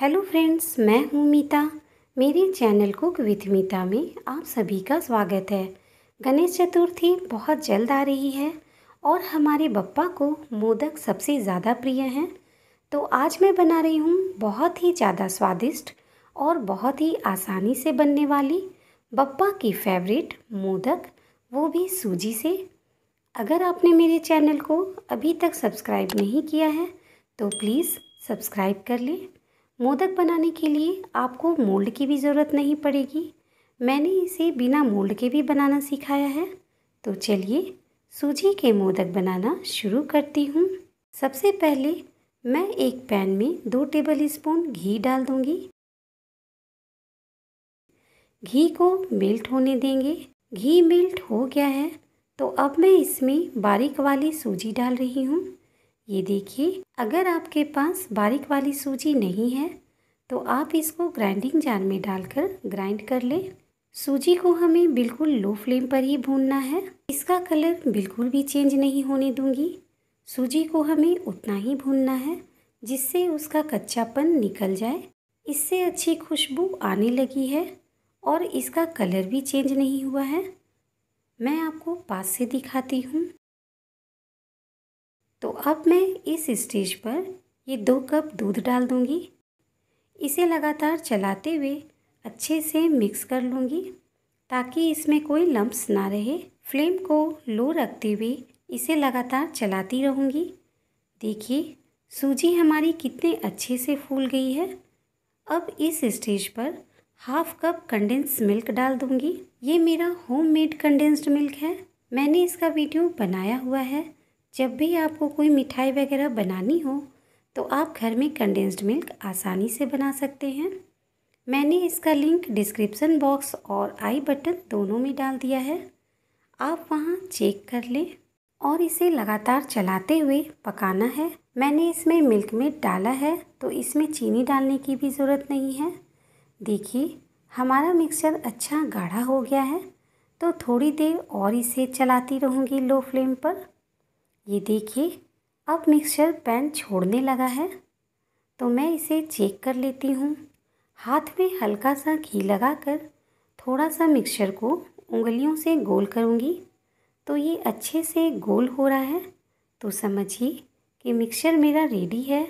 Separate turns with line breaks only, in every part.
hello friends मैं हूँ मीता मेरे चैनल कुक विथ मीता में आप सभी का स्वागत है गणेश चतुर्थी बहुत जल्द आ रही है और हमारे बप्पा को मोदक सबसे ज़्यादा प्रिय हैं तो आज मैं बना रही हूँ बहुत ही ज़्यादा स्वादिष्ट और बहुत ही आसानी से बनने वाली बप्पा की फेवरेट मोदक वो भी सूजी से अगर आपने मेरे चैनल को अभी तक सब्सक्राइब नहीं किया है तो प्लीज़ सब्सक्राइब कर लें मोदक बनाने के लिए आपको मोल्ड की भी ज़रूरत नहीं पड़ेगी मैंने इसे बिना मोल्ड के भी बनाना सिखाया है तो चलिए सूजी के मोदक बनाना शुरू करती हूँ सबसे पहले मैं एक पैन में दो टेबल स्पून घी डाल दूँगी घी को मेल्ट होने देंगे घी मेल्ट हो गया है तो अब मैं इसमें बारीक वाली सूजी डाल रही हूँ ये देखिए अगर आपके पास बारीक वाली सूजी नहीं है तो आप इसको ग्राइंडिंग जार में डालकर ग्राइंड कर लें सूजी को हमें बिल्कुल लो फ्लेम पर ही भूनना है इसका कलर बिल्कुल भी चेंज नहीं होने दूंगी सूजी को हमें उतना ही भूनना है जिससे उसका कच्चापन निकल जाए इससे अच्छी खुशबू आने लगी है और इसका कलर भी चेंज नहीं हुआ है मैं आपको पास से दिखाती हूँ तो अब मैं इस स्टेज पर ये दो कप दूध डाल दूँगी इसे लगातार चलाते हुए अच्छे से मिक्स कर लूँगी ताकि इसमें कोई लम्ब्स ना रहे फ्लेम को लो रखते हुए इसे लगातार चलाती रहूँगी देखिए सूजी हमारी कितने अच्छे से फूल गई है अब इस स्टेज पर हाफ कप कंडेंस मिल्क डाल दूँगी ये मेरा होममेड कंडेंस्ड मिल्क है मैंने इसका वीडियो बनाया हुआ है जब भी आपको कोई मिठाई वगैरह बनानी हो तो आप घर में कंडेंस्ड मिल्क आसानी से बना सकते हैं मैंने इसका लिंक डिस्क्रिप्शन बॉक्स और आई बटन दोनों में डाल दिया है आप वहाँ चेक कर लें और इसे लगातार चलाते हुए पकाना है मैंने इसमें मिल्क मेट डाला है तो इसमें चीनी डालने की भी ज़रूरत नहीं है देखिए हमारा मिक्सचर अच्छा गाढ़ा हो गया है तो थोड़ी देर और इसे चलाती रहूँगी लो फ्लेम पर ये देखिए अब मिक्सचर पैन छोड़ने लगा है तो मैं इसे चेक कर लेती हूँ हाथ में हल्का सा घी लगाकर थोड़ा सा मिक्सचर को उंगलियों से गोल करूँगी तो ये अच्छे से गोल हो रहा है तो समझिए कि मिक्सचर मेरा रेडी है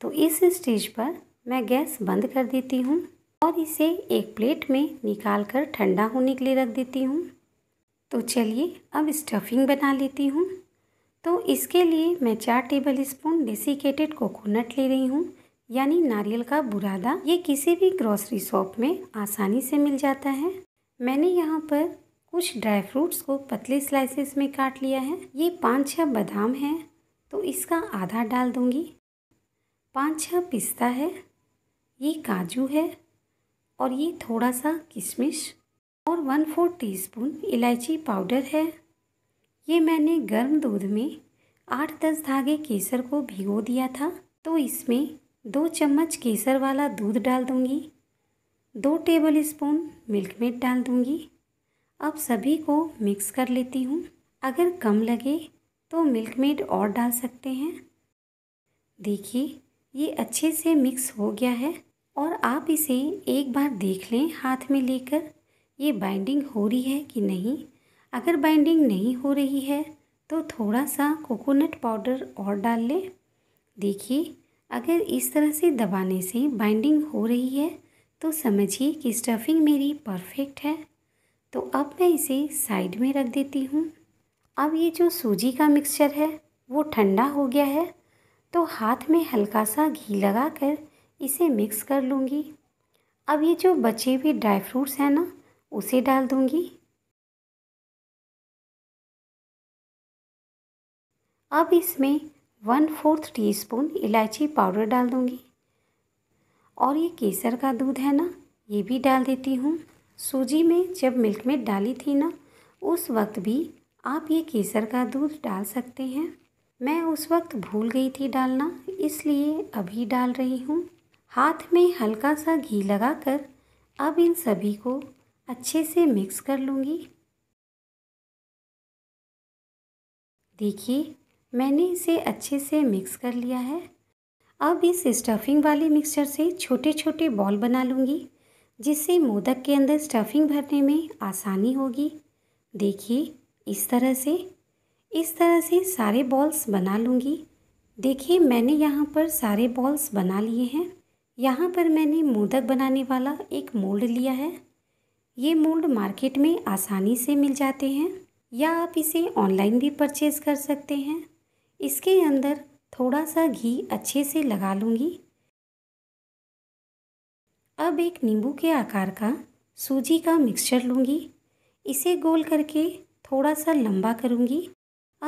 तो इस स्टेज पर मैं गैस बंद कर देती हूँ और इसे एक प्लेट में निकाल कर ठंडा होने के लिए रख देती हूँ तो चलिए अब स्टफिंग बना लेती हूँ तो इसके लिए मैं चार टेबल स्पून डेसिकेटेड कोकोनट ले रही हूँ यानी नारियल का बुरादा ये किसी भी ग्रॉसरी शॉप में आसानी से मिल जाता है मैंने यहाँ पर कुछ ड्राई फ्रूट्स को पतले स्लाइसेस में काट लिया है ये पाँच छः बादाम है तो इसका आधा डाल दूँगी पाँच छः पिस्ता है ये काजू है और ये थोड़ा सा किशमिश और वन फोर टीस्पून इलायची पाउडर है ये मैंने गर्म दूध में आठ दस धागे केसर को भिगो दिया था तो इसमें दो चम्मच केसर वाला दूध डाल दूंगी दो टेबल स्पून मिल्क मेड डाल दूंगी अब सभी को मिक्स कर लेती हूँ अगर कम लगे तो मिल्क मेड और डाल सकते हैं देखिए ये अच्छे से मिक्स हो गया है और आप इसे एक बार देख लें हाथ में लेकर ये बाइंडिंग हो रही है कि नहीं अगर बाइंडिंग नहीं हो रही है तो थोड़ा सा कोकोनट पाउडर और डाल लें देखिए अगर इस तरह से दबाने से बाइंडिंग हो रही है तो समझिए कि स्टफिंग मेरी परफेक्ट है तो अब मैं इसे साइड में रख देती हूँ अब ये जो सूजी का मिक्सचर है वो ठंडा हो गया है तो हाथ में हल्का सा घी लगा कर इसे मिक्स कर लूँगी अब ये जो बचे हुए ड्राई फ्रूट्स हैं ना उसे डाल दूँगी अब इसमें वन फोर्थ टी स्पून इलायची पाउडर डाल दूँगी और ये केसर का दूध है ना ये भी डाल देती हूँ सूजी में जब मिल्क में डाली थी ना उस वक्त भी आप ये केसर का दूध डाल सकते हैं मैं उस वक्त भूल गई थी डालना इसलिए अभी डाल रही हूँ हाथ में हल्का सा घी लगाकर अब इन सभी को अच्छे से मिक्स कर लूँगी देखिए मैंने इसे अच्छे से मिक्स कर लिया है अब इस स्टफिंग वाले मिक्सचर से छोटे छोटे बॉल बना लूँगी जिससे मोदक के अंदर स्टफिंग भरने में आसानी होगी देखिए इस तरह से इस तरह से सारे बॉल्स बना लूँगी देखिए मैंने यहाँ पर सारे बॉल्स बना लिए हैं यहाँ पर मैंने मोदक बनाने वाला एक मोल्ड लिया है ये मोल्ड मार्केट में आसानी से मिल जाते हैं या आप इसे ऑनलाइन भी परचेज़ कर सकते हैं इसके अंदर थोड़ा सा घी अच्छे से लगा लूँगी अब एक नींबू के आकार का सूजी का मिक्सचर लूँगी इसे गोल करके थोड़ा सा लंबा करूँगी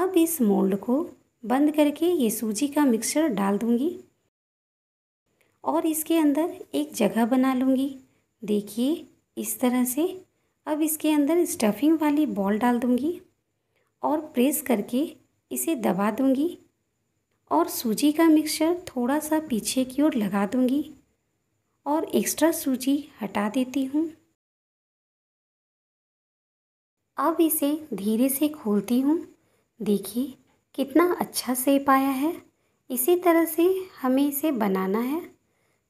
अब इस मोल्ड को बंद करके ये सूजी का मिक्सचर डाल दूँगी और इसके अंदर एक जगह बना लूँगी देखिए इस तरह से अब इसके अंदर स्टफिंग वाली बॉल डाल दूँगी और प्रेस करके इसे दबा दूंगी और सूजी का मिक्सचर थोड़ा सा पीछे की ओर लगा दूंगी और एक्स्ट्रा सूजी हटा देती हूँ अब इसे धीरे से खोलती हूँ देखिए कितना अच्छा सेप आया है इसी तरह से हमें इसे बनाना है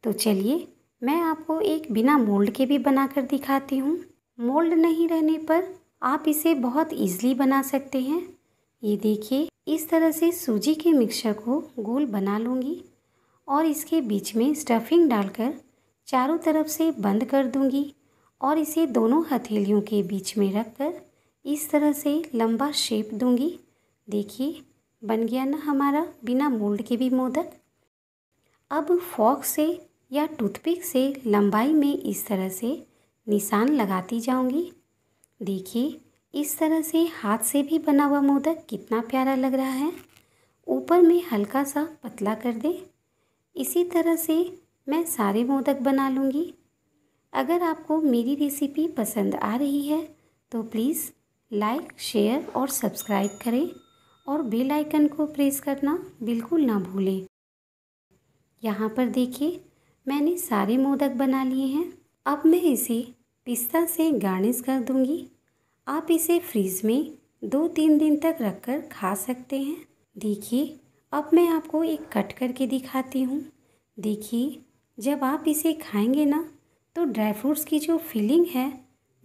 तो चलिए मैं आपको एक बिना मोल्ड के भी बनाकर दिखाती हूँ मोल्ड नहीं रहने पर आप इसे बहुत इजीली बना सकते हैं ये देखिए इस तरह से सूजी के मिक्सर को गोल बना लूँगी और इसके बीच में स्टफिंग डालकर चारों तरफ से बंद कर दूँगी और इसे दोनों हथेलियों के बीच में रखकर इस तरह से लंबा शेप दूँगी देखिए बन गया ना हमारा बिना मोल्ड के भी मोदक अब फॉक से या टूथपिक से लंबाई में इस तरह से निशान लगाती जाऊंगी देखिए इस तरह से हाथ से भी बना हुआ मोदक कितना प्यारा लग रहा है ऊपर में हल्का सा पतला कर दे इसी तरह से मैं सारे मोदक बना लूँगी अगर आपको मेरी रेसिपी पसंद आ रही है तो प्लीज़ लाइक शेयर और सब्सक्राइब करें और बेल आइकन को प्रेस करना बिल्कुल ना भूलें यहाँ पर देखिए मैंने सारे मोदक बना लिए हैं अब मैं इसे पिस्ता से गार्निश कर दूँगी आप इसे फ्रीज़ में दो तीन दिन तक रख कर खा सकते हैं देखिए अब मैं आपको एक कट करके दिखाती हूँ देखिए जब आप इसे खाएंगे ना तो ड्राई फ्रूट्स की जो फीलिंग है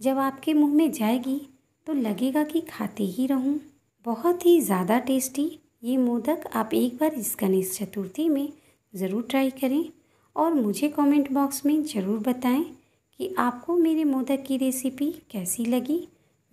जब आपके मुंह में जाएगी तो लगेगा कि खाते ही रहूँ बहुत ही ज़्यादा टेस्टी ये मोदक आप एक बार इस गणेश चतुर्थी में ज़रूर ट्राई करें और मुझे कमेंट बॉक्स में ज़रूर बताएं कि आपको मेरे मोदक की रेसिपी कैसी लगी